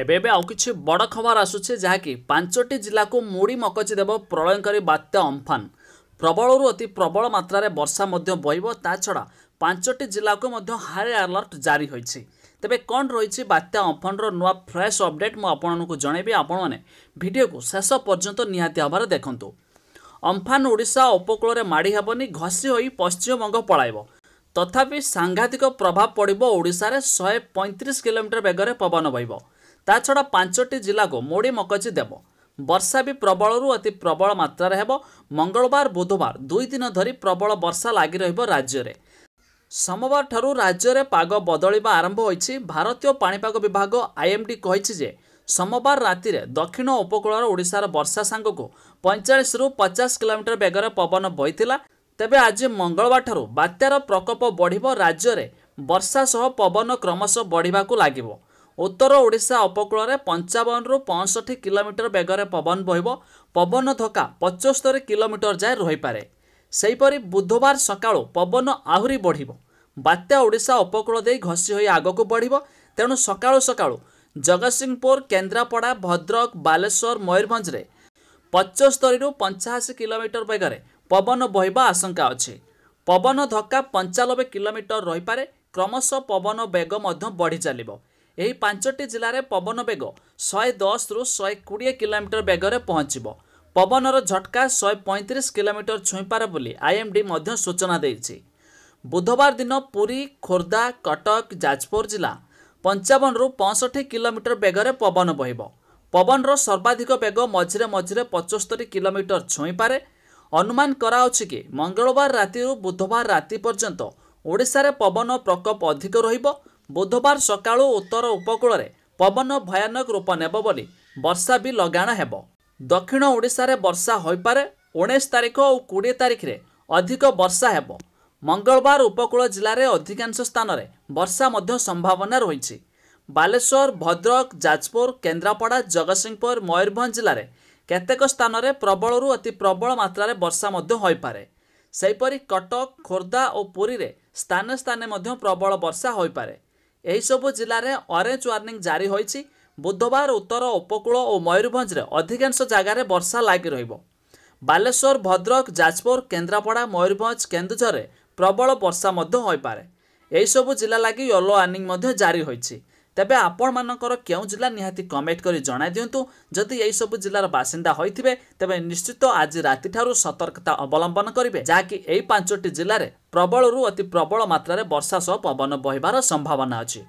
ଏବେ ଏବେ ଆଉ କିଛି ବଡ଼ ଖବର ଆସୁଛି ଯାହାକି ପାଞ୍ଚଟି ଜିଲ୍ଲାକୁ ମୋଡ଼ି ମକଚି ଦେବ ପ୍ରଳୟଙ୍କରୀ ବାତ୍ୟା ଅମ୍ଫାନ ପ୍ରବଳରୁ ଅତି ପ୍ରବଳ ମାତ୍ରାରେ ବର୍ଷା ମଧ୍ୟ ବହିବ ତା ଛଡ଼ା ପାଞ୍ଚଟି ଜିଲ୍ଲାକୁ ମଧ୍ୟ ହାଇ ଆଲର୍ଟ ଜାରି ହୋଇଛି ତେବେ କ'ଣ ରହିଛି ବାତ୍ୟା ଅମ୍ଫାନର ନୂଆ ଫ୍ରେଶ୍ ଅପଡ଼େଟ୍ ମୁଁ ଆପଣମାନଙ୍କୁ ଜଣାଇବି ଆପଣମାନେ ଭିଡ଼ିଓକୁ ଶେଷ ପର୍ଯ୍ୟନ୍ତ ନିହାତି ଭାବରେ ଦେଖନ୍ତୁ ଅମ୍ଫାନ ଓଡ଼ିଶା ଉପକୂଳରେ ମାଡ଼ି ହେବନି ଘଷି ହୋଇ ପଶ୍ଚିମବଙ୍ଗ ପଳାଇବ ତଥାପି ସାଂଘାତିକ ପ୍ରଭାବ ପଡ଼ିବ ଓଡ଼ିଶାରେ ଶହେ ପଇଁତିରିଶ କିଲୋମିଟର ବେଗରେ ପବନ ବହିବ ତା ଛଡ଼ା ପାଞ୍ଚଟି ଜିଲ୍ଲାକୁ ମୋଡ଼ି ମକଚି ଦେବ ବର୍ଷା ବି ପ୍ରବଳରୁ ଅତି ପ୍ରବଳ ମାତ୍ରାରେ ହେବ ମଙ୍ଗଳବାର ବୁଧବାର ଦୁଇ ଦିନ ଧରି ପ୍ରବଳ ବର୍ଷା ଲାଗି ରହିବ ରାଜ୍ୟରେ ସୋମବାରଠାରୁ ରାଜ୍ୟରେ ପାଗ ବଦଳିବା ଆରମ୍ଭ ହୋଇଛି ଭାରତୀୟ ପାଣିପାଗ ବିଭାଗ ଆଇଏମ୍ଡି କହିଛି ଯେ ସୋମବାର ରାତିରେ ଦକ୍ଷିଣ ଉପକୂଳର ଓଡ଼ିଶାର ବର୍ଷା ସାଙ୍ଗକୁ ପଇଁଚାଳିଶରୁ ପଚାଶ କିଲୋମିଟର ବେଗରେ ପବନ ବହିଥିଲା ତେବେ ଆଜି ମଙ୍ଗଳବାରଠାରୁ ବାତ୍ୟାର ପ୍ରକୋପ ବଢ଼ିବ ରାଜ୍ୟରେ ବର୍ଷା ସହ ପବନ କ୍ରମଶଃ ବଢ଼ିବାକୁ ଲାଗିବ ଉତ୍ତର ଓଡ଼ିଶା ଉପକୂଳରେ ପଞ୍ଚାବନରୁ ପଞ୍ଚଷଠି କିଲୋମିଟର ବେଗରେ ପବନ ବହିବ ପବନ ଧକା ପଚସ୍ତରୀ କିଲୋମିଟର ଯାଏ ରହିପାରେ ସେହିପରି ବୁଧବାର ସକାଳୁ ପବନ ଆହୁରି ବଢ଼ିବ ବାତ୍ୟା ଓଡ଼ିଶା ଉପକୂଳ ଦେଇ ଘଷି ହୋଇ ଆଗକୁ ବଢ଼ିବ ତେଣୁ ସକାଳୁ ସକାଳୁ ଜଗତସିଂହପୁର କେନ୍ଦ୍ରାପଡ଼ା ଭଦ୍ରକ ବାଲେଶ୍ୱର ମୟୂରଭଞ୍ଜରେ ପଚସ୍ତରୀରୁ ପଞ୍ଚାଅଶୀ କିଲୋମିଟର ବେଗରେ ପବନ ବହିବା ଆଶଙ୍କା ଅଛି ପବନ ଧକ୍କା ପଞ୍ଚାନବେ କିଲୋମିଟର ରହିପାରେ କ୍ରମଶଃ ପବନ ବେଗ ମଧ୍ୟ ବଢ଼ି ଚାଲିବ ଏହି ପାଞ୍ଚଟି ଜିଲ୍ଲାରେ ପବନ ବେଗ ଶହେ ଦଶରୁ ଶହେ କୋଡ଼ିଏ କିଲୋମିଟର ବେଗରେ ପହଞ୍ଚିବ ପବନର ଝଟକା ଶହେ ପଇଁତିରିଶ କିଲୋମିଟର ଛୁଇଁପାରେ ବୋଲି ଆଇଏମ୍ଡି ମଧ୍ୟ ସୂଚନା ଦେଇଛି ବୁଧବାର ଦିନ ପୁରୀ ଖୋର୍ଦ୍ଧା କଟକ ଯାଜପୁର ଜିଲ୍ଲା ପଞ୍ଚାବନରୁ ପଞ୍ଚଷଠି କିଲୋମିଟର ବେଗରେ ପବନ ବହିବ ପବନର ସର୍ବାଧିକ ବେଗ ମଝିରେ ମଝିରେ ପଞ୍ଚସ୍ତରୀ କିଲୋମିଟର ଛୁଇଁପାରେ ଅନୁମାନ କରାଯାଉଛି କି ମଙ୍ଗଳବାର ରାତିରୁ ବୁଧବାର ରାତି ପର୍ଯ୍ୟନ୍ତ ଓଡ଼ିଶାରେ ପବନ ପ୍ରକୋପ ଅଧିକ ରହିବ ବୁଧବାର ସକାଳୁ ଉତ୍ତର ଉପକୂଳରେ ପବନ ଭୟାନକ ରୂପ ନେବ ବୋଲି ବର୍ଷା ବି ଲଗାଣ ହେବ ଦକ୍ଷିଣ ଓଡ଼ିଶାରେ ବର୍ଷା ହୋଇପାରେ ଉଣେଇଶ ତାରିଖ ଓ କୋଡ଼ିଏ ତାରିଖରେ ଅଧିକ ବର୍ଷା ହେବ ମଙ୍ଗଳବାର ଉପକୂଳ ଜିଲ୍ଲାରେ ଅଧିକାଂଶ ସ୍ଥାନରେ ବର୍ଷା ମଧ୍ୟ ସମ୍ଭାବନା ରହିଛି ବାଲେଶ୍ୱର ଭଦ୍ରକ ଯାଜପୁର କେନ୍ଦ୍ରାପଡ଼ା ଜଗତସିଂହପୁର ମୟୂରଭଞ୍ଜ ଜିଲ୍ଲାରେ କେତେକ ସ୍ଥାନରେ ପ୍ରବଳରୁ ଅତି ପ୍ରବଳ ମାତ୍ରାରେ ବର୍ଷା ମଧ୍ୟ ହୋଇପାରେ ସେହିପରି କଟକ ଖୋର୍ଦ୍ଧା ଓ ପୁରୀରେ ସ୍ଥାନେ ସ୍ଥାନେ ମଧ୍ୟ ପ୍ରବଳ ବର୍ଷା ହୋଇପାରେ ଏହିସବୁ ଜିଲ୍ଲାରେ ଅରେଞ୍ଜ ୱାର୍ଣ୍ଣିଂ ଜାରି ହୋଇଛି ବୁଧବାର ଉତ୍ତର ଉପକୂଳ ଓ ମୟୂରଭଞ୍ଜରେ ଅଧିକାଂଶ ଜାଗାରେ ବର୍ଷା ଲାଗି ରହିବ ବାଲେଶ୍ୱର ଭଦ୍ରକ ଯାଜପୁର କେନ୍ଦ୍ରାପଡ଼ା ମୟୂରଭଞ୍ଜ କେନ୍ଦୁଝରରେ ପ୍ରବଳ ବର୍ଷା ମଧ୍ୟ ହୋଇପାରେ ଏହିସବୁ ଜିଲ୍ଲା ଲାଗି ୟେଲୋ ୱାର୍ଣ୍ଣିଂ ମଧ୍ୟ ଜାରି ହୋଇଛି ତେବେ ଆପଣମାନଙ୍କର କେଉଁ ଜିଲ୍ଲା ନିହାତି କମେଣ୍ଟ କରି ଜଣାଇ ଦିଅନ୍ତୁ ଯଦି ଏହିସବୁ ଜିଲ୍ଲାର ବାସିନ୍ଦା ହୋଇଥିବେ ତେବେ ନିଶ୍ଚିତ ଆଜି ରାତିଠାରୁ ସତର୍କତା ଅବଲମ୍ବନ କରିବେ ଯାହାକି ଏହି ପାଞ୍ଚଟି ଜିଲ୍ଲାରେ ପ୍ରବଳରୁ ଅତି ପ୍ରବଳ ମାତ୍ରାରେ ବର୍ଷା ସହ ପବନ ବହିବାର ସମ୍ଭାବନା ଅଛି